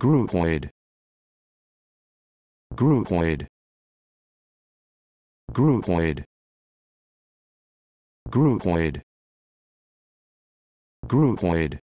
Groupoid Groupoid Groupoid Groupoid Groupoid